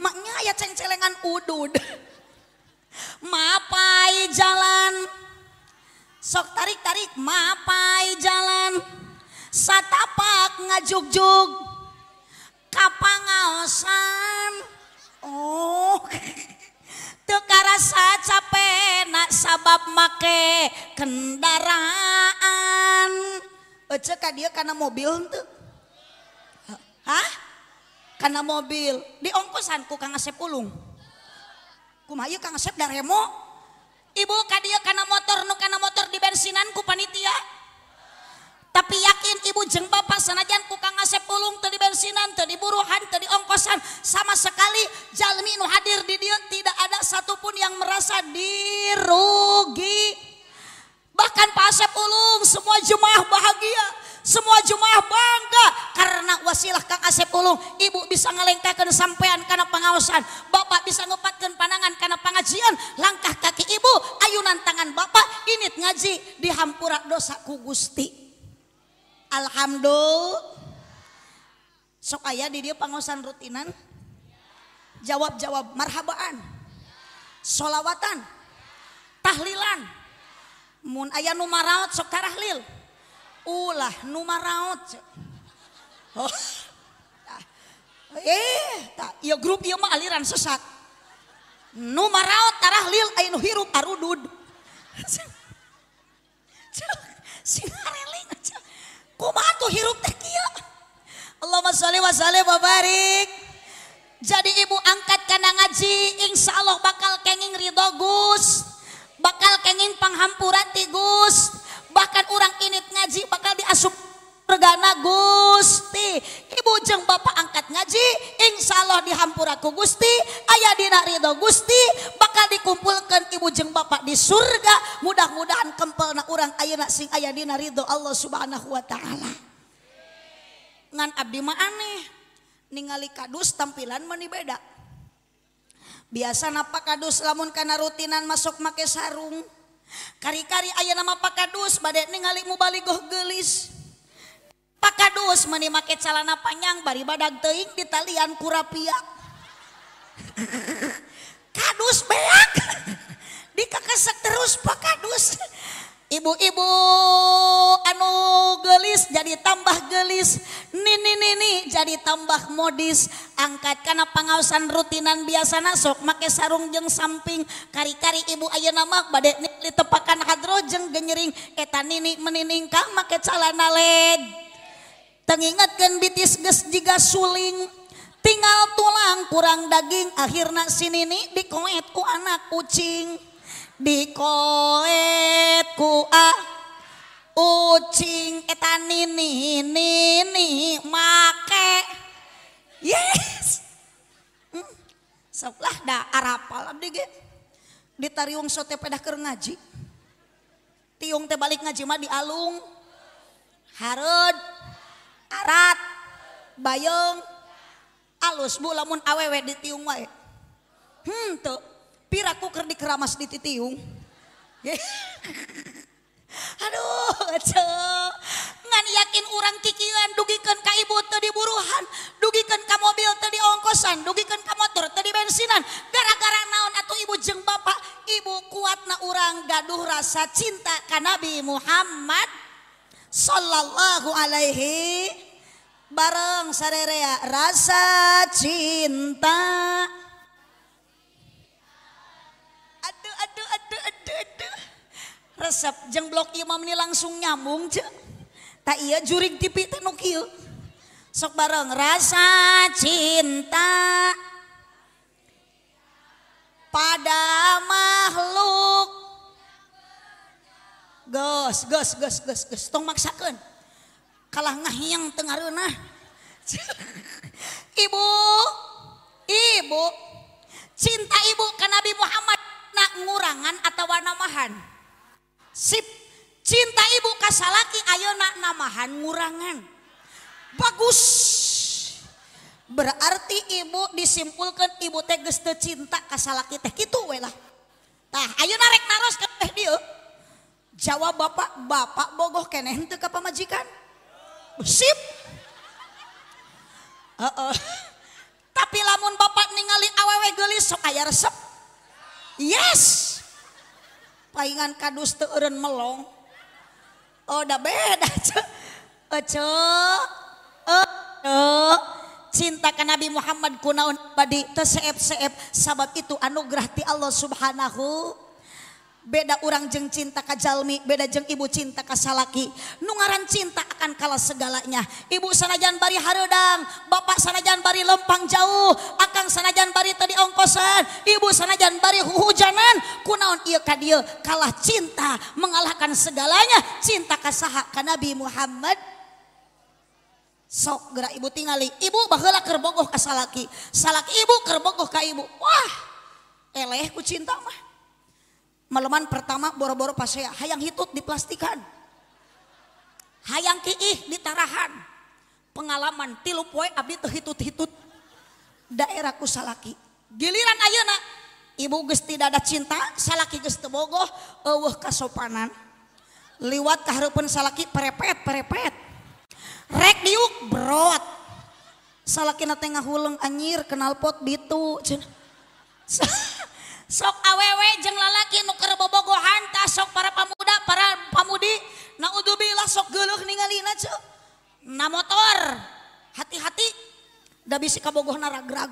Maknya ya cengcelengan udhu mappai jalan sok tarik-tarik mappai jalan saatapak ngajugjug kapang ngasan oh. (laughs) tekarasa cap penaak sabab make kendaraanceka dia karena mobil untuk hah karena mobil di ongkosan ku Kang Asep ulung kumayu ieu Kang Asep daremo ibu kadia karena motor nu karena motor di bensinan ku panitia tapi yakin ibu jeng bapak sanajan ku Kang Asep ulung tadi bensinan tadi buruhan tadi ongkosan sama sekali jalmi nu hadir di dia tidak ada satupun yang merasa dirugi bahkan Pak Asep ulung semua jemaah bahagia semua jumah bangga karena wasilah Kakak 10 ibu bisa ngelengkaikan sampeian karena pengawasan Bapak bisa ngepatkan panangan karena pengajian langkah kaki Ibu ayunan tangan Bapak ini ngaji dihampurat dosa ku Gusti Alhamdulillah so supaya di dia pengusan rutinan jawab-jawab marhabaan sholawatan talilan Mu ayah numamaraut sekarang lil ulah numaraot. Oh. Eh, (laughs) tak, iya, iya, iya, iya grup iya mah aliran sesat. Numaraot tarah lil ainu hirup arudud. (laughs) Sinareling aja. Kumaha tuh hirup teh kieu? Allahumma sholli wa sallim wa barik. Jadi ibu angkat kana ngaji, insya Allah bakal kenging ridogus, Bakal kenging panghampuran ti bahkan orang ini ngaji bakal diasup regana Gusti Ibu jeng Bapak angkat ngaji Insya Allah dihampur aku Gusti ayah dina ridho Gusti bakal dikumpulkan ibu jeng Bapak di surga mudah-mudahan kempel na orang ayah nak sing ayah dina ridho Allah subhanahu wa ta'ala ngan abdi ma'ani ningali kadus tampilan meni beda biasa napa kadus lamun karena rutinan masuk make sarung Kari-kari ayah nama pakadus badai ningali mubaligoh gelis. Pakadus meni make celana panjang bari badag teing di talian kurapia. (laughs) Kadus beak. (laughs) Dikakesek terus pakadus. Ibu-ibu gelis jadi tambah gelis Ni ini jadi tambah modis angkat karena pengasan rutinn biasa nasok make sarung jeng samping kari-kari ibu aya nama badek ditepakkan hadrojenng genyering ketan ini menining Ka make salah nalek tengingat gen betis guys juga suling tinggal tulang kurang daging akhirnya sini nih dikoitku anak kucing dikoku Aa ucing make yeslah hmm. ditarungped ngaji tiung te balik ngaji ma dia alung Harut at bayyong alus Bu lamun awewe di tiium hmm, pirakuker di keramas di titiung (laughs) Aduh, ce Ngan yakin orang kikian dugikan ke ibu tadi buruhan, dugikan ke mobil tadi ongkosan, dugikan ke motor tadi bensinan. Gara-gara naon atau ibu jeng bapak, ibu kuat na orang gaduh rasa cinta ke Nabi Muhammad sallallahu alaihi bareng sarerea rasa cinta. Aduh, aduh, aduh, aduh, aduh resep jeng blok imam ini langsung nyambung je. tak iya jurik tipi tenuk iya. sok bareng rasa cinta pada makhluk Gos, gos, gos, gos, gos. Tong maksakan. Kalah ngahiang tengah renah. (laughs) ibu, ibu. Cinta ibu ke Nabi Muhammad. Nak ngurangan atau wanamahan? sip cinta Ibu kasalaki Aayoak namahan murangan bagus berarti ibu disimpulkan ibu tegeste cinta kassalaki teh iturek naras teh Jawab Bapakpak Bapakpak bogoh keente ke pemajikan tapi lamun Bapak ningali awewe gelis soka resep Yes punya Paingan kadus teun melong oh, beda (laughs) eh, eh, cintakan Nabi Muhammad kunaun padi tff sabab itu anugerahti Allah subhanahu' beda orang jeng cinta Kajjalmi beda jeng ibu cinta kasalaki nuaran cinta akan kalah segalanya Ibu sanajan Bari Harodang Bapak sanajan Bari Lempang jauh akan sanajan Bari tadi ongkosan Ibu sanajan barii Huhu jangan kunaon kalah cinta mengalahkan segalanya cinta kas karena Nabi Muhammad so gerak Ibu tinggali ibu Balah kerbogoh kasallaki salak Ibu kerbogoh kaybu Wah elelehku cinta mah Meleman pertama boro-boro saya Hayang hitut diplastikan. Hayang kiih ditarahan. Pengalaman tilu poe abdi teu hitut-hitut. Daerah kusalaki. Giliran ayeuna ibu geus tidak ada cinta, salaki geus teu bogoh, eueuh kasopanan. Liwat ka hareupeun salaki perepet-perepet. Rek diuk brot. Salaki teh ngahuleng huleng anjir kenal pot bitu. (laughs) k awew jeng lalaki nukerbobogohan sok para pamuda para pamudi naubilah souh motor hati-hatibogo nagra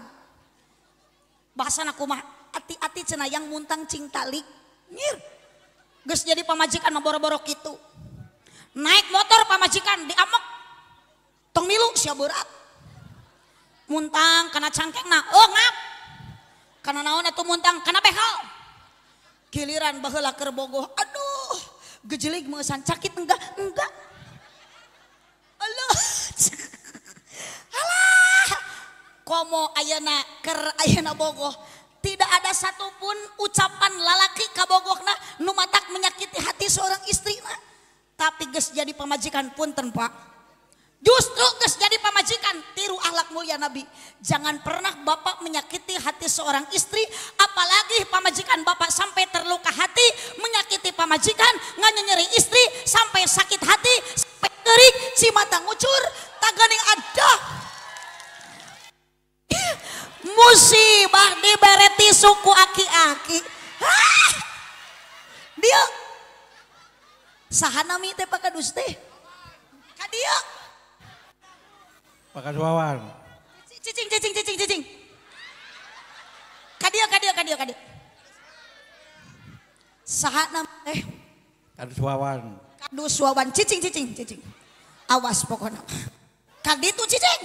bahasakuma hati-hati cenayang muntang cintalik jadi pamajikan na boro-book itu naik motor pamajikan di kamok si muntang ke cangkeng na oh, ngaku muntang karena gilirankerbogoh Aduh gejelig musan sakit nggakgo tidak ada satupun ucapan lalaki kabogoh nah numa tak menyakiti hati seorang istrinya tapi guys jadi pemajikan pun terpak Justru kes jadi pemajikan, tiru akhlak mulia Nabi. Jangan pernah bapak menyakiti hati seorang istri, apalagi pemajikan bapak sampai terluka hati, menyakiti pemajikan, nyeri istri, sampai sakit hati, sampai kering, si mata ngucur, taganing ada. Musibah dibereti suku aki-aki. Dia. Sahanami teh pakai teh Kadia. Pak Wawan. Cicing, cicing, cicing, cicing. Kadio, kadio, kadio, kadio. Sahat nama eh. Kadus Wawan. Kadus Wawan, cicing, cicing, cicing. Awas pokoknya. Kaditu cicing.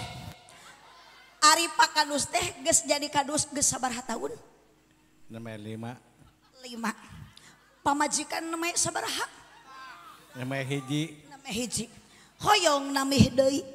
Ari Pak Kadus teh ges jadi kadus ges sabar tahun. Namanya lima. Lima. Pamajikan namanya sabar hak. Namanya hiji. Namanya hiji. Hoyong namih deh.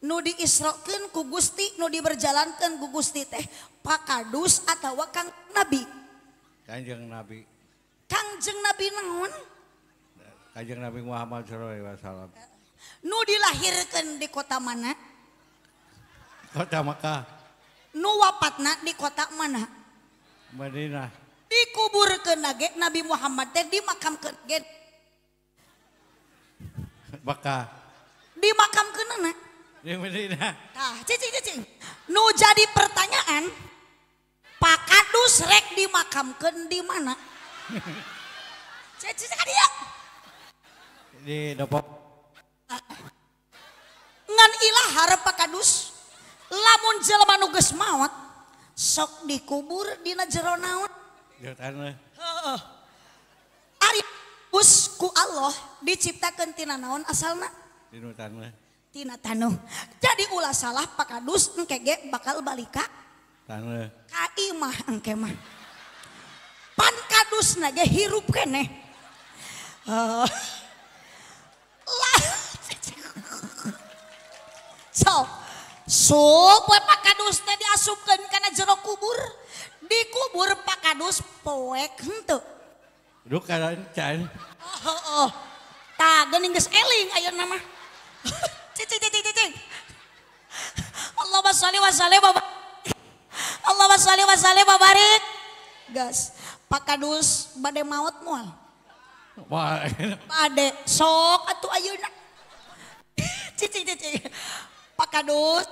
diisra ku Gusti Nudi berjalankangu Gusti teh Pak duss atauwak nabi nabijeng nabi Nabi Muhammadlam dilahirkan di kota manata nu di kotak mana Madinah dikubur keget Nabi Muhammad di makam maka dimakam ke Nu jadi pertanyaan Pak Kadusrek dimakamkan di mana (laughs) ilah harap Pakdus lamun nugesmawat sok dikubur Dinajeronaon Arif Puku Allah diciptakan Tinaon asalnya Ti tanung jadi ulah salah eh, Pak kadus kayakk bakalbalik Ka Kamahke pankadus aja hirup kaneh so so Pak kadus tadi asukan karena jero kubur dikubur Pak kadus poek untukkeling yo nama Ting ting ting ting. Allahumma sholli wa sallim wa Allahumma sholli wa sallim wa barik. Gas. Pak Kadus bade maut moal. Wah. Bade sok atuh ayeuna. Cing cing cing. Pak Kadus.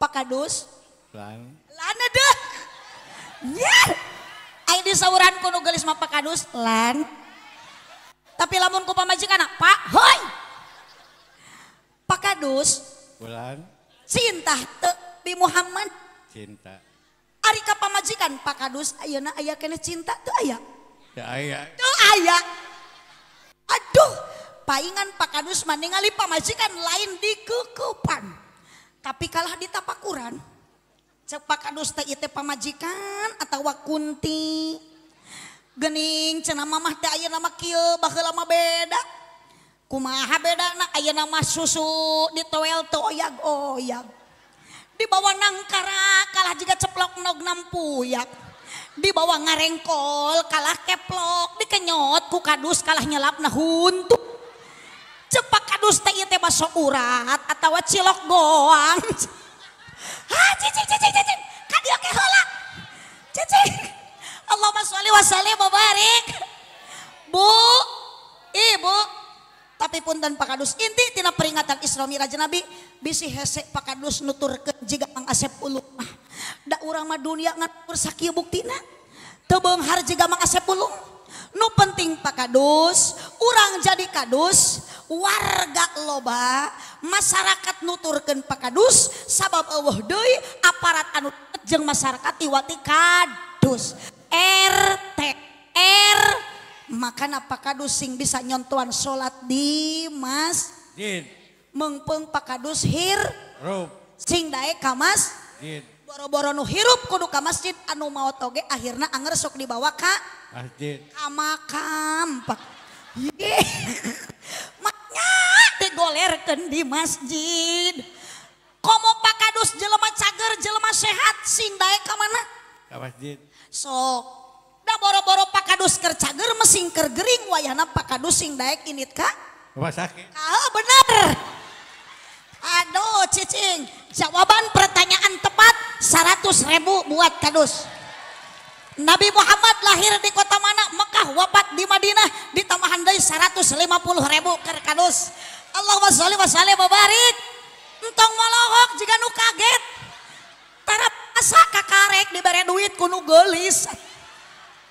Pak Kadus. Lan. Lan deh. Nyar. Aing disauran kuno gelis mah Pak Kadus lan. Tapi lamun ku pamajikan Pak, hoi. Pak kadus cinta Muhammad cintamajikan Pak kadusna aya cinta tuh aya Aduh Paan Pak kadus manding pamajikan lain di kekupan tapi kalau di tapak Quran coba kas pamajikan atau waktuti Gening cena lama beda kumaha bedana ayeuna nama susu di toel toyag oyag di bawah nangkara kalah juga ceplok nog nampuyak di bawah ngarengkol kalah keplok di kenyot ku kadus kalah nyelap nah huntuk cepak kadus teh ieu teh baso urat atawa cilok goang ha (laughs) ah, cicing cicing cicing kadieu ge heula cicing Allahumma sholli wa sallim wa barik Bu Ibu pun dan Pak kadus intitina peringatan Islammi ja nabi bisi hesek Pak kadus nutur ke jikagapang asep Umah ndak u madunia bukti tebogampang asep nu penting Pak kadus u jadi kadus warga loba masyarakat nuturkan Pak kadus sabab Allah Doi aparat anujeng masyarakat Tiwati kadus tek RT makan apa kadu sing bisa nyontuan salat di mas mepeng Pak kadushir singe kamas boro-bo hirup kuduka masjid Anu mau togeh akhirnya an sok dibawa Kanya ah, (laughs) goler di masjid kamu pak ka dus jelemah cager jelemah sehat sinddae ke mana so Da boro-boro pakadus kercager cager mesing ker gering pakadus sing daek init ka? Rumah sakit. Ah bener. Aduh cicing, jawaban pertanyaan tepat 100 ribu buat kadus. Nabi Muhammad lahir di kota mana? Mekah, wafat di Madinah, ditambahan dari 150 ribu ker kadus. Allahumma sholli wa sallim wa barik. Entong malohok jika nu kaget. Tarap asa kakarek diberi duit kunu gelis.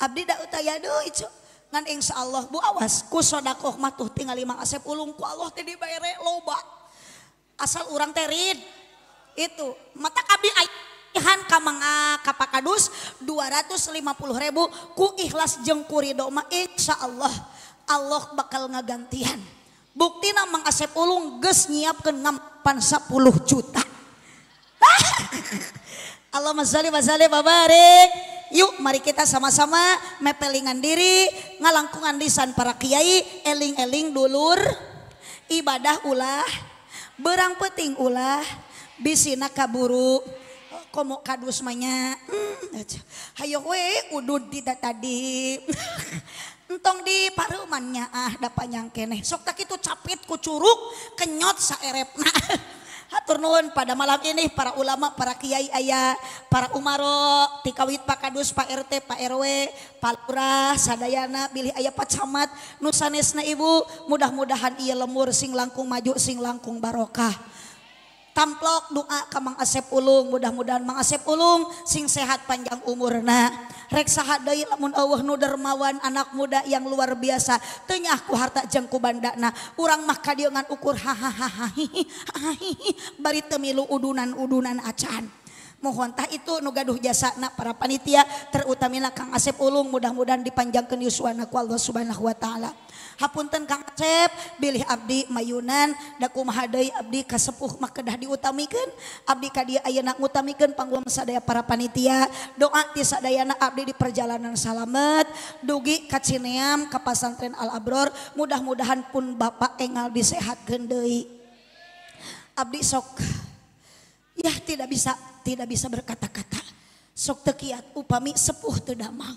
Abdiida s Allah awaskushodaoh tinggal 5 asep ulung ku Allah loba asal urangteriid itu mata kabi Ihan kamanga kap kadus 250.000 kuikhlas jengkurhoma Insya Allah Allah bakal ngagantian bukti nama asep ulung ges nyiap keampan 10 juta (laughs) ah! Halmazzalizali bababare yuk Mari kita sama-sama mepellingan diri ngalangkungan disan parakyai eling-eling d duluur ibadah ulah berang peting ulah bisi na kaburu kom mau kadus semuanya hmm, ayo wei udhu tidak tadi (laughs) entong di parunya ah dapat nyangkeneh sokak itu capit ku Curug keyot sa erep Nah (laughs) turun pada malam ini para ulama para Kyai aya para Umarrotikakawi Pak kadus Pak RT Pak RW palpura Sadayana Billy ayah paccat Nusanes naibu mudah-mudahan ia lemur sing langkung maju sing langkung Barokah para Tamplokbunga kamang asep ulung mudah-mudahan mangsep ulung sing sehat panjang umurna reksaaha Day lamun Allah nudermawan anak muda yang luar biasa tenyaku harta jengkubandakna urang mah ka diongan ukur hahahi bari temmilu dunan dunan acaan mohontah itu nugaduh jasak anak para panitia terutamina Kang asep ulung mudah-mudahan dipanjang keyuhanaku Allah subhanahu wa ta'ala pun tengangcep be Abdi mayunan Daku Mahaai Abdi kasepuhmahdah diutamikan Abdi Ka dia aak utamikan panggungang sadaya para panitia doa tisa dayana Abdi di perjalanan salamet dugi katcineam kapasan tren Allabror mudah-mudahan pun Bapak enal disehat Ken Abdi sok ya tidak bisa tidak bisa berkata-kata sok tekit upami sepuh terdamang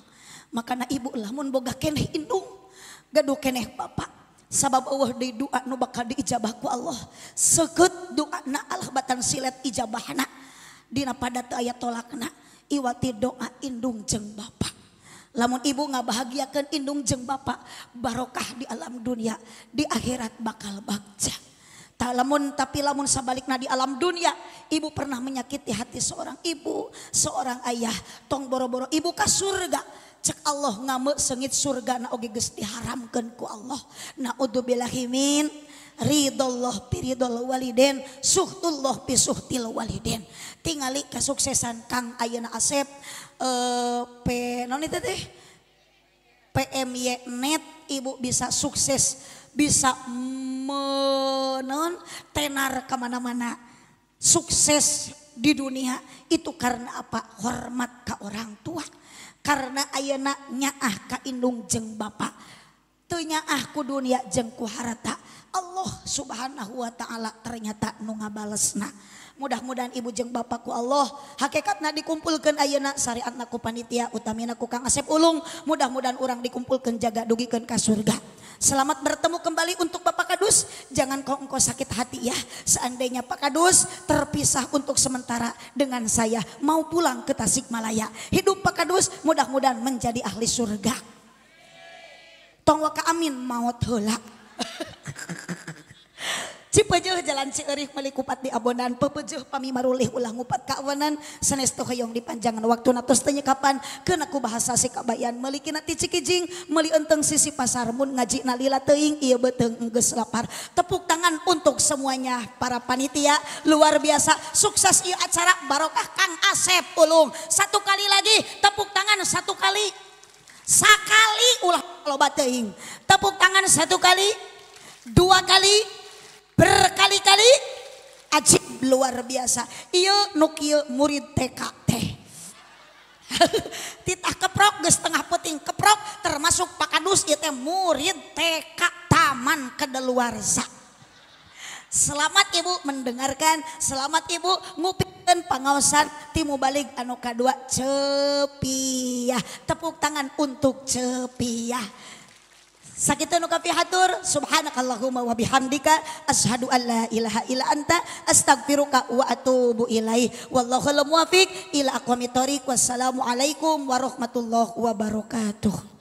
makana ibulahmunmbogaken hidndung gaduh keneh Bapak sabab Allah di doa nu bakal diijabahku Allah seket doa na Allah batan silet ijabahna dina pada ayat tolakna iwati doa indung jeng Bapak lamun ibu ngabahagiakan indung jeng Bapak barokah di alam dunia di akhirat bakal bagja lamun tapi lamun sa balik na di alam dunia Ibu pernah menyakiti hati-hati seorang ibu seorang ayah tong boro-boro ibukah surga Allah ngauk sengit surga na diharamkanku Allah naudbilmin ridtul tinggal kasuksesan kang aya na asepPM ibu bisa sukses untuk bisa menoon tenar kemana-mana sukses di dunia itu karena apa hormat ke orang tua karena aaknya ah Ka Indung jengbapak tuhnya aku dunia jengku harta Allah subhanahu Wa Ta'ala ternyata nunga balesna mudah-mudahan ibu jeng bapakku Allah hakikatna dikumpulkan syariat syariatnaku panitia utamina kukang Asep Ulung mudah-mudahan orang dikumpulkan jaga dugikan ke surga Selamat bertemu kembali untuk Bapak Kadus. Jangan kau engkau sakit hati ya. Seandainya Pak Kadus terpisah untuk sementara dengan saya. Mau pulang ke Tasikmalaya. Hidup Pak Kadus mudah-mudahan menjadi ahli surga. Tong waka amin maut helak. (laughs) pejil jalan siih melikupat di abonan pepuju pamiimaleh ulang uppat kewenan senestoyong dipanjangan waktu ataunya kapan keku bahasa sikapbaan mekinici Kijing melienteng sisi pasarmun ngajiknaling ia beteges rapar tepuk tangan untuk semuanya para panitia luar biasa sukses ia acara barokah Ka asep ulung satu kali lagi tepuk tangan satu kali Sakali ulah loobaing tepuk tangan satu kali dua kali untuk berkali-kali ajib luar biasa iya nukil iya, murid TK teh (laughs) titah keprok geus setengah puting keprok termasuk Pak ieu teh murid TK taman kedeluar zak. Selamat ibu mendengarkan, selamat ibu ngupingkan pengawasan timu balik anu kadua cepiah. Tepuk tangan untuk cepiah. Sakitnya nu kapihatur subhanakallahumma wa bihamdika asyhadu an la ilaha illa anta astaghfiruka wa atubu ilaih wallahu al muwafiq ila aqwamit thoriq wassalamu alaikum warahmatullahi wabarakatuh